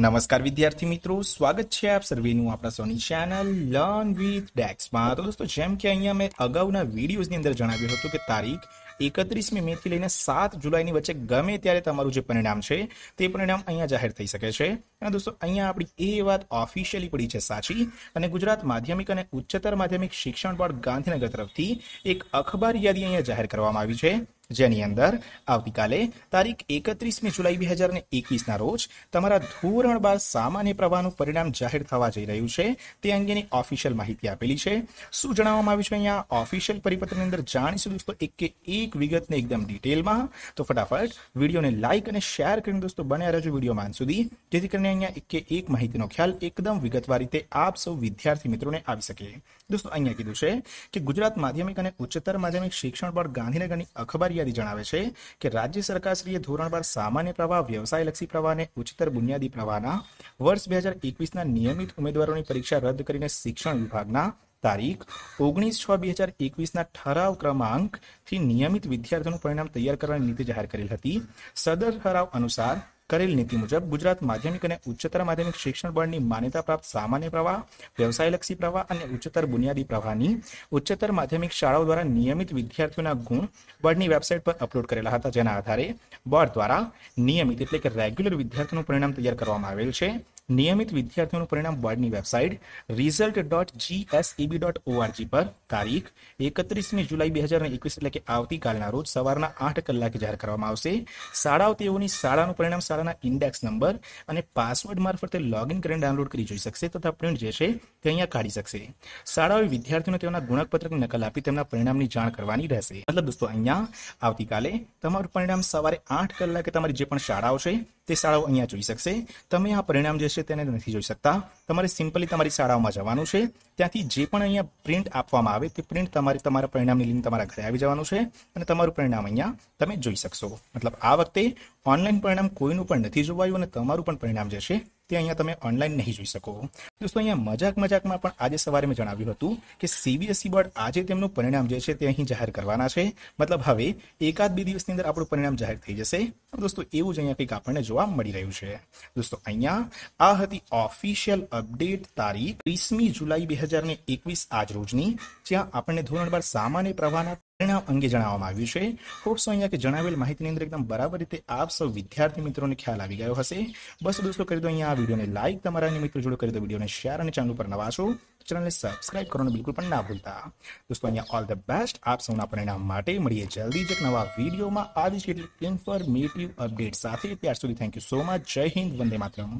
નમસ્કાર વિદ્યાર્થી મિત્રો સ્વાગત છે આપ સર્વેનું આપણા સોની ચેનલ લર્ન વિથ ડેક્સમાં તો દોસ્તો જેમ કે અહીંયા મેં અગાઉના વિડીયોઝની અંદર જણાવ્યું હતું કે તારીખ એકત્રીસમી મેથી લઈને સાત જુલાઈની વચ્ચે ગમે ત્યારે તમારું જે પરિણામ છે તે પરિણામ અહીંયા જાહેર થઈ શકે છે અને દોસ્તો અહીંયા આપણી એ વાત ઓફિશિયલી પડી છે સાચી અને ગુજરાત માધ્યમિક અને ઉચ્ચતર માધ્યમિક શિક્ષણ બોર્ડ ગાંધીનગર તરફથી એક અખબાર યાદી અહીંયા જાહેર કરવામાં આવી છે જેની અંદર આવતીકાલે તારીખ એકત્રીસમી જુલાઈ બે હજાર ને એકવીસના રોજ તમારા ધોરણ બાર સામાન્ય પ્રવાહનું પરિણામ જાહેર થવા જઈ રહ્યું છે તે અંગેની ઓફિશિયલ માહિતી આપેલી છે શું જણાવવામાં આવ્યું છે અહીંયા ઓફિશિયલ પરિપત્રની અંદર જાણીશું દોસ્તો એક કે એક વિગતને એકદમ ડિટેલમાં તો ફટાફટ વિડીયોને લાઇક અને શેર કરીને દોસ્તો બન્યા રહેજો માન સુધી જેથી કરીને અહીંયા એક કે એક માહિતીનો ખ્યાલ એકદમ વિગતવાર રીતે આપ સૌ વિદ્યાર્થી મિત્રોને આવી શકે દોસ્તો અહીંયા કીધું છે કે ગુજરાત માધ્યમિક અને ઉચ્ચતર માધ્યમિક શિક્ષણ પર ગાંધીનગરની અખબારી યાદી જણાવે છે કે રાજ્ય સરકારશ્રીએ ધોરણ બાર સામાન્ય પ્રવાહ વ્યવસાયલક્ષી પ્રવાહને ઉચ્ચતર બુનિયાદી પ્રવાહના વર્ષ બે હજાર એકવીસના નિયમિત ઉમેદવારોની પરીક્ષા રદ કરીને શિક્ષણ વિભાગના તારીખ ઓગણીસ છ બે હજાર એકવીસના ઠરાવ ક્રમાંકથી નિયમિત વિદ્યાર્થીઓનું પરિણામ તૈયાર કરવાની નીતિ જાહેર કરેલ હતી સદર ઠરાવ અનુસાર કરેલ નીતિ મુજબ ગુજરાત માધ્યમિક અને ઉચ્ચતર માધ્યમિક શિક્ષણ બોર્ડની માન્યતા પ્રાપ્ત સામાન્ય પ્રવાહ વ્યવસાયલક્ષી પ્રવાહ અને ઉચ્ચતર બુનિયાદી પ્રવાહની ઉચ્ચતર માધ્યમિક શાળાઓ દ્વારા નિયમિત વિદ્યાર્થીઓના ગુણ બોર્ડની વેબસાઇટ પર અપલોડ કરેલા હતા જેના આધારે બોર્ડ દ્વારા નિયમિત એટલે કે રેગ્યુલર વિદ્યાર્થીનું પરિણામ તૈયાર કરવામાં આવેલ છે નિયમિત વિદ્યાર્થીઓનું પરિણામ બોર્ડની website result dot GSEB dot ORG પર તારીખ એકત્રીસમી જુલાઈ બે હજાર એકવીસ એટલે કે આવતીકાલના રોજ સવારના આઠ કલાકે જાહેર કરવામાં આવશે શાળાઓ તેઓની શાળાનું પરિણામ શાળાના ઇન્ડેક્સ નંબર અને પાસવર્ડ મારફતે લોગિન કરીને ડાઉનલોડ કરી જોઈ શકશે તથા પ્રિન્ટ જે છે તે અહીંયા કાઢી શકશે શાળાઓએ વિદ્યાર્થીઓને તેઓના ગુણકપત્રની નકલ આપી તેમના પરિણામની જાણ કરવાની રહેશે મતલબ દોસ્તો અહીંયા આવતીકાલે તમારું પરિણામ સવારે આઠ કલાકે તમારી જે પણ શાળાઓ છે તે શાળાઓ અહીંયા જોઈ શકશે તમે આ પરિણામ જે છે તેને નથી જોઈ શકતા તમારે સિમ્પલી તમારી શાળાઓમાં જવાનું છે ત્યાંથી જે પણ અહીંયા પ્રિન્ટ આપવામાં આવે તે પ્રિન્ટ તમારે તમારા પરિણામની લિંક તમારા ઘરે આવી જવાનું છે અને તમારું પરિણામ અહીંયા તમે જોઈ શકશો મતલબ આ વખતે ઓનલાઈન પરિણામ કોઈનું પણ નથી જોવાયું અને તમારું પણ પરિણામ જે છે તે અહીંયા તમે ઓનલાઈન નહીં જોઈ શકો દોસ્તો અહીંયા મજાક મજાકમાં પણ આજે સવારે મેં જણાવ્યું હતું કે સીબીએસઈ બોર્ડ e આજે તેમનું પરિણામ જે છે તે અહીં જાહેર કરવાના છે મતલબ હવે એકાદ બે દિવસની અંદર આપણું પરિણામ જાહેર થઈ જશે દોસ્તો એવું જ અહીંયા કંઈક આપણને જોવા મળી રહ્યું છે દોસ્તો અહીંયા આ હતી ઓફિશિયલ અપડેટ તારીખ ત્રીસમી જુલાઈ બે હજાર ને એકવીસ આજ રોજની જ્યાં આપણને ધોરણ બાર સામાન્ય પ્રવાહના પરિણામ અંગે જણાવવામાં આવ્યું છે હોપ્સો અહીંયા કે જણાવેલ માહિતીની અંદર એકદમ બરાબર રીતે આપ સૌ વિદ્યાર્થી મિત્રોને ખ્યાલ આવી ગયો હશે બસ દોસ્તો કરી દો અહીંયા આ વિડીયોને લાઇક તમારા મિત્રો જોડે કરી દો વિડીયોને શેર અને ચેનલ પર નવા છો ચેનલને સબસ્ક્રાઇબ કરવાનું બિલકુલ પણ ના ભૂલતા દોસ્તો અહીંયા ઓલ ધ બેસ્ટ આપ સૌના પરિણામ માટે મળીએ જલ્દી જ એક નવા વિડીયોમાં આવી જ કેટલીક ઇન્ફોર્મેટિવ અપડેટ સાથે ત્યાર સુધી થેન્ક યુ સો મચ જય હિન્દ વંદે માતરમ